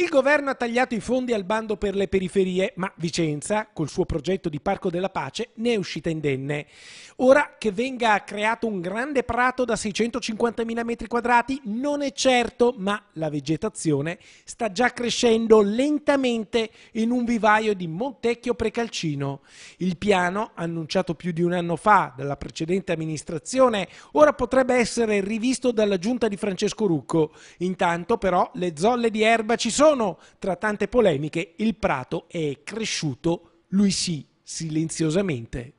Il governo ha tagliato i fondi al bando per le periferie, ma Vicenza, col suo progetto di Parco della Pace, ne è uscita indenne. Ora che venga creato un grande prato da 650.000 metri quadrati non è certo, ma la vegetazione sta già crescendo lentamente in un vivaio di Montecchio Precalcino. Il piano, annunciato più di un anno fa dalla precedente amministrazione, ora potrebbe essere rivisto dalla giunta di Francesco Rucco. Intanto però le zolle di erba ci sono giorno, tra tante polemiche, il prato è cresciuto, lui sì, silenziosamente,